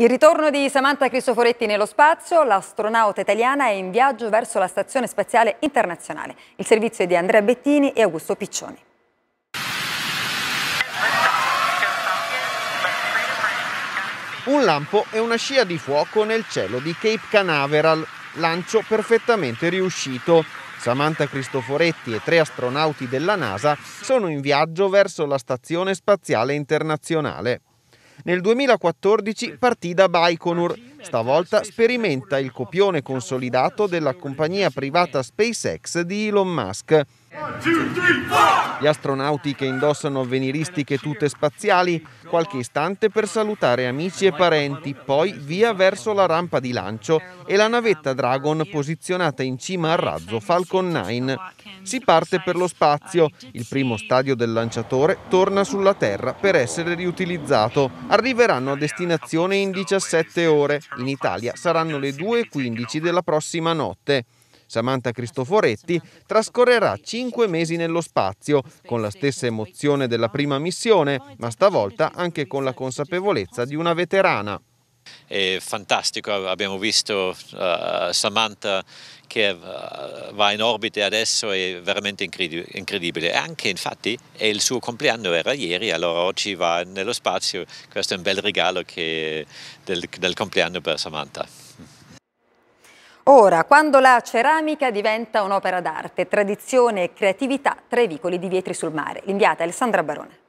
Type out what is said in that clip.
Il ritorno di Samantha Cristoforetti nello spazio, l'astronauta italiana è in viaggio verso la Stazione Spaziale Internazionale. Il servizio è di Andrea Bettini e Augusto Piccioni. Un lampo e una scia di fuoco nel cielo di Cape Canaveral, lancio perfettamente riuscito. Samantha Cristoforetti e tre astronauti della NASA sono in viaggio verso la Stazione Spaziale Internazionale. Nel 2014 partì da Baikonur Stavolta sperimenta il copione consolidato della compagnia privata SpaceX di Elon Musk. Gli astronauti che indossano avveniristiche tute spaziali, qualche istante per salutare amici e parenti, poi via verso la rampa di lancio e la navetta Dragon posizionata in cima al razzo Falcon 9. Si parte per lo spazio, il primo stadio del lanciatore torna sulla Terra per essere riutilizzato. Arriveranno a destinazione in 17 ore, in Italia saranno le 2.15 della prossima notte. Samantha Cristoforetti trascorrerà cinque mesi nello spazio, con la stessa emozione della prima missione, ma stavolta anche con la consapevolezza di una veterana è fantastico, abbiamo visto uh, Samantha che eh, va in orbita adesso è veramente incredibile. Anche infatti il suo compleanno era ieri, allora oggi va nello spazio, questo è un bel regalo che, del, del compleanno per Samantha. Ora, quando la ceramica diventa un'opera d'arte, tradizione e creatività tra i vicoli di Vietri sul mare. L'inviata Alessandra Barone.